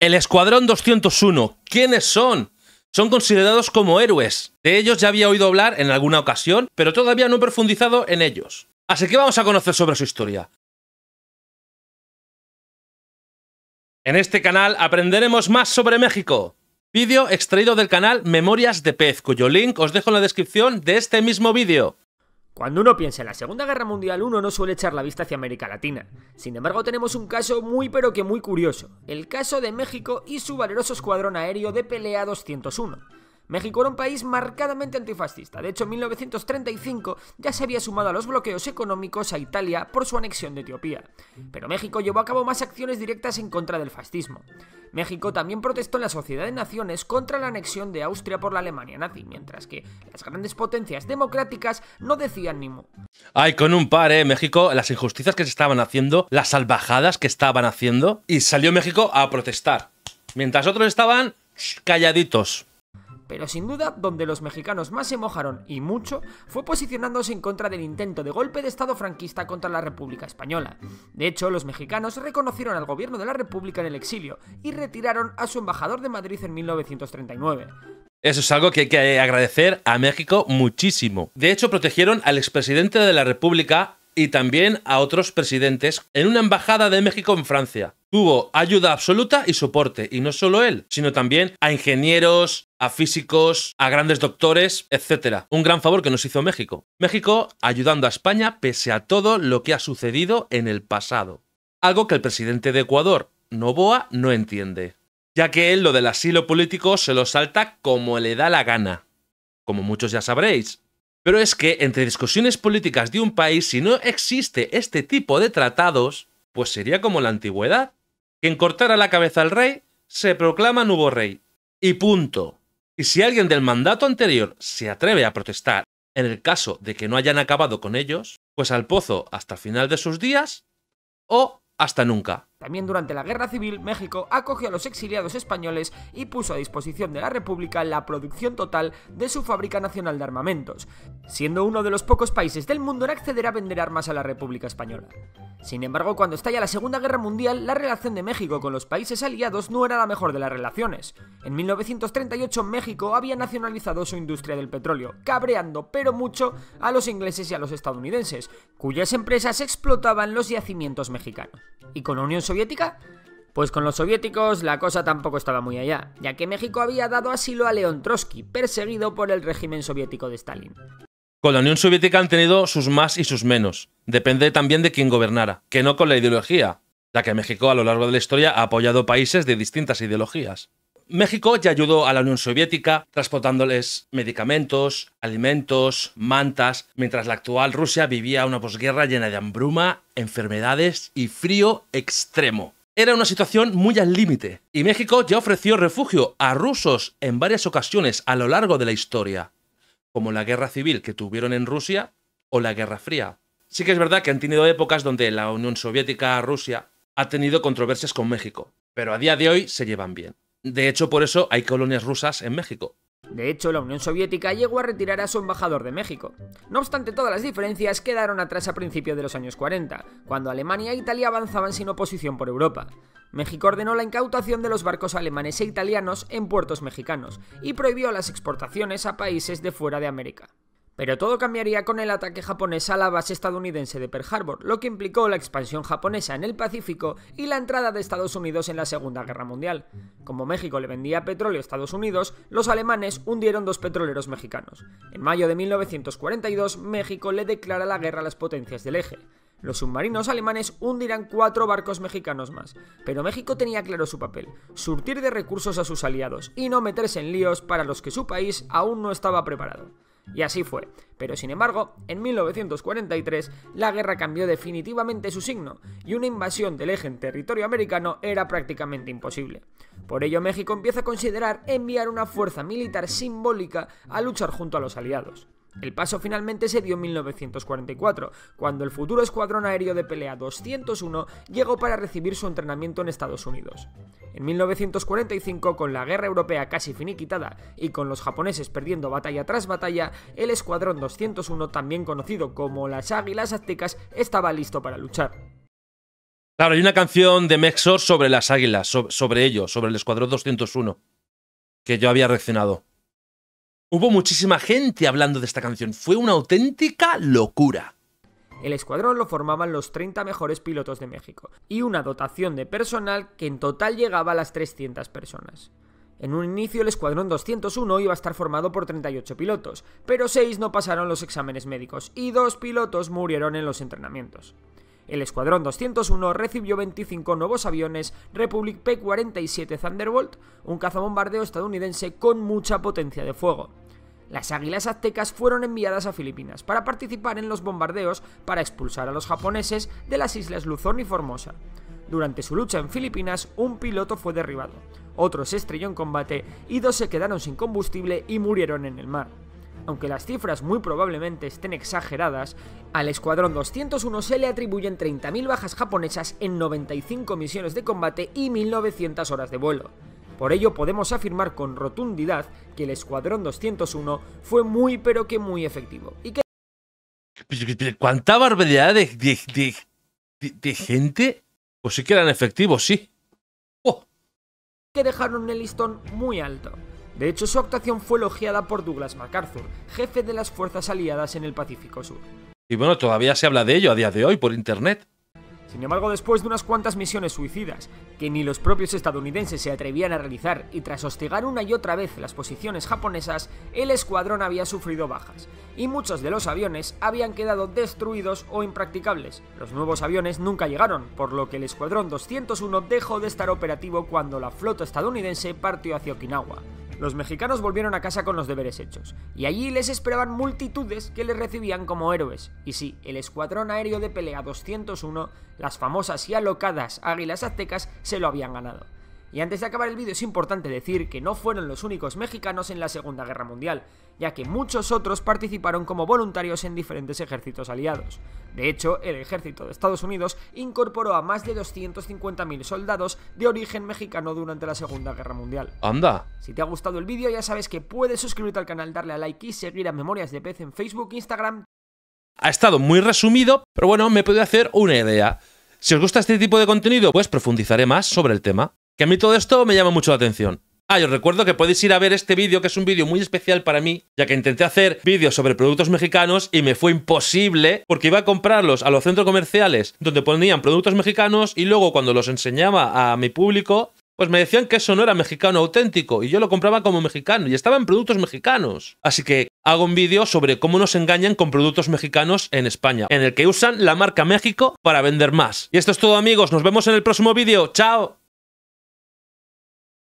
El Escuadrón 201. ¿Quiénes son? Son considerados como héroes. De ellos ya había oído hablar en alguna ocasión, pero todavía no he profundizado en ellos. Así que vamos a conocer sobre su historia. En este canal aprenderemos más sobre México. Vídeo extraído del canal Memorias de Pez, cuyo link os dejo en la descripción de este mismo vídeo. Cuando uno piensa en la Segunda Guerra Mundial, uno no suele echar la vista hacia América Latina. Sin embargo, tenemos un caso muy pero que muy curioso, el caso de México y su valeroso escuadrón aéreo de Pelea 201. México era un país marcadamente antifascista, de hecho en 1935 ya se había sumado a los bloqueos económicos a Italia por su anexión de Etiopía, pero México llevó a cabo más acciones directas en contra del fascismo. México también protestó en la Sociedad de Naciones contra la anexión de Austria por la Alemania nazi, mientras que las grandes potencias democráticas no decían ni mu. Ay, con un par, ¿eh? México, las injusticias que se estaban haciendo, las salvajadas que estaban haciendo, y salió México a protestar. Mientras otros estaban calladitos pero sin duda donde los mexicanos más se mojaron y mucho fue posicionándose en contra del intento de golpe de Estado franquista contra la República Española. De hecho, los mexicanos reconocieron al gobierno de la República en el exilio y retiraron a su embajador de Madrid en 1939. Eso es algo que hay que agradecer a México muchísimo. De hecho, protegieron al expresidente de la República y también a otros presidentes en una embajada de México en Francia. Tuvo ayuda absoluta y soporte, y no solo él, sino también a ingenieros, a físicos, a grandes doctores, etc. Un gran favor que nos hizo México. México ayudando a España pese a todo lo que ha sucedido en el pasado. Algo que el presidente de Ecuador, Novoa, no entiende. Ya que él lo del asilo político se lo salta como le da la gana. Como muchos ya sabréis. Pero es que entre discusiones políticas de un país, si no existe este tipo de tratados, pues sería como la antigüedad. Quien cortara la cabeza al rey, se proclama nuevo rey. Y punto. Y si alguien del mandato anterior se atreve a protestar en el caso de que no hayan acabado con ellos, pues al pozo hasta el final de sus días o hasta nunca. También durante la Guerra Civil, México acogió a los exiliados españoles y puso a disposición de la República la producción total de su fábrica nacional de armamentos, siendo uno de los pocos países del mundo en acceder a vender armas a la República Española. Sin embargo, cuando estalla la Segunda Guerra Mundial, la relación de México con los países aliados no era la mejor de las relaciones. En 1938 México había nacionalizado su industria del petróleo, cabreando pero mucho a los ingleses y a los estadounidenses, cuyas empresas explotaban los yacimientos mexicanos. Y con Unión soviética? Pues con los soviéticos la cosa tampoco estaba muy allá, ya que México había dado asilo a León Trotsky, perseguido por el régimen soviético de Stalin. Con la Unión Soviética han tenido sus más y sus menos. Depende también de quién gobernara, que no con la ideología, ya que México a lo largo de la historia ha apoyado países de distintas ideologías. México ya ayudó a la Unión Soviética transportándoles medicamentos, alimentos, mantas, mientras la actual Rusia vivía una posguerra llena de hambruma, enfermedades y frío extremo. Era una situación muy al límite, y México ya ofreció refugio a rusos en varias ocasiones a lo largo de la historia, como la guerra civil que tuvieron en Rusia o la Guerra Fría. Sí que es verdad que han tenido épocas donde la Unión Soviética-Rusia ha tenido controversias con México, pero a día de hoy se llevan bien. De hecho, por eso hay colonias rusas en México. De hecho, la Unión Soviética llegó a retirar a su embajador de México. No obstante, todas las diferencias quedaron atrás a principios de los años 40, cuando Alemania e Italia avanzaban sin oposición por Europa. México ordenó la incautación de los barcos alemanes e italianos en puertos mexicanos y prohibió las exportaciones a países de fuera de América. Pero todo cambiaría con el ataque japonés a la base estadounidense de Pearl Harbor, lo que implicó la expansión japonesa en el Pacífico y la entrada de Estados Unidos en la Segunda Guerra Mundial. Como México le vendía petróleo a Estados Unidos, los alemanes hundieron dos petroleros mexicanos. En mayo de 1942, México le declara la guerra a las potencias del eje. Los submarinos alemanes hundirán cuatro barcos mexicanos más, pero México tenía claro su papel, surtir de recursos a sus aliados y no meterse en líos para los que su país aún no estaba preparado. Y así fue. Pero sin embargo, en 1943 la guerra cambió definitivamente su signo y una invasión del eje en territorio americano era prácticamente imposible. Por ello, México empieza a considerar enviar una fuerza militar simbólica a luchar junto a los aliados. El paso finalmente se dio en 1944, cuando el futuro Escuadrón Aéreo de Pelea 201 llegó para recibir su entrenamiento en Estados Unidos. En 1945, con la guerra europea casi finiquitada y con los japoneses perdiendo batalla tras batalla, el Escuadrón 201, también conocido como las Águilas Aztecas, estaba listo para luchar. Claro, hay una canción de Mexor sobre las águilas, sobre, ellos, sobre el Escuadrón 201, que yo había reaccionado. Hubo muchísima gente hablando de esta canción, fue una auténtica locura. El escuadrón lo formaban los 30 mejores pilotos de México y una dotación de personal que en total llegaba a las 300 personas. En un inicio el escuadrón 201 iba a estar formado por 38 pilotos, pero 6 no pasaron los exámenes médicos y 2 pilotos murieron en los entrenamientos. El escuadrón 201 recibió 25 nuevos aviones Republic P-47 Thunderbolt, un cazabombardeo estadounidense con mucha potencia de fuego. Las águilas aztecas fueron enviadas a Filipinas para participar en los bombardeos para expulsar a los japoneses de las islas Luzón y Formosa. Durante su lucha en Filipinas, un piloto fue derribado, otro se estrelló en combate y dos se quedaron sin combustible y murieron en el mar. Aunque las cifras muy probablemente estén exageradas, al Escuadrón 201 se le atribuyen 30.000 bajas japonesas en 95 misiones de combate y 1.900 horas de vuelo. Por ello podemos afirmar con rotundidad que el Escuadrón 201 fue muy pero que muy efectivo. Y que... Pues, ¿Cuánta barbaridad de, de, de, gente? Pues sí que eran efectivos, sí. Oh. Que dejaron el listón muy alto. De hecho, su actuación fue elogiada por Douglas MacArthur, jefe de las fuerzas aliadas en el Pacífico Sur. Y bueno, todavía se habla de ello a día de hoy por Internet. Sin embargo, después de unas cuantas misiones suicidas, que ni los propios estadounidenses se atrevían a realizar, y tras hostigar una y otra vez las posiciones japonesas, el escuadrón había sufrido bajas, y muchos de los aviones habían quedado destruidos o impracticables. Los nuevos aviones nunca llegaron, por lo que el escuadrón 201 dejó de estar operativo cuando la flota estadounidense partió hacia Okinawa los mexicanos volvieron a casa con los deberes hechos, y allí les esperaban multitudes que les recibían como héroes. Y sí, el Escuadrón Aéreo de Pelea 201, las famosas y alocadas Águilas Aztecas, se lo habían ganado. Y antes de acabar el vídeo es importante decir que no fueron los únicos mexicanos en la Segunda Guerra Mundial, ya que muchos otros participaron como voluntarios en diferentes ejércitos aliados. De hecho, el ejército de Estados Unidos incorporó a más de 250.000 soldados de origen mexicano durante la Segunda Guerra Mundial. ¡Anda! Si te ha gustado el vídeo ya sabes que puedes suscribirte al canal, darle a like y seguir a Memorias de Pez en Facebook, e Instagram... Ha estado muy resumido, pero bueno, me puede hacer una idea. Si os gusta este tipo de contenido, pues profundizaré más sobre el tema. Que a mí todo esto me llama mucho la atención. Ah, y os recuerdo que podéis ir a ver este vídeo, que es un vídeo muy especial para mí, ya que intenté hacer vídeos sobre productos mexicanos y me fue imposible porque iba a comprarlos a los centros comerciales donde ponían productos mexicanos y luego cuando los enseñaba a mi público, pues me decían que eso no era mexicano auténtico y yo lo compraba como mexicano y estaba en productos mexicanos. Así que hago un vídeo sobre cómo nos engañan con productos mexicanos en España, en el que usan la marca México para vender más. Y esto es todo amigos, nos vemos en el próximo vídeo, chao.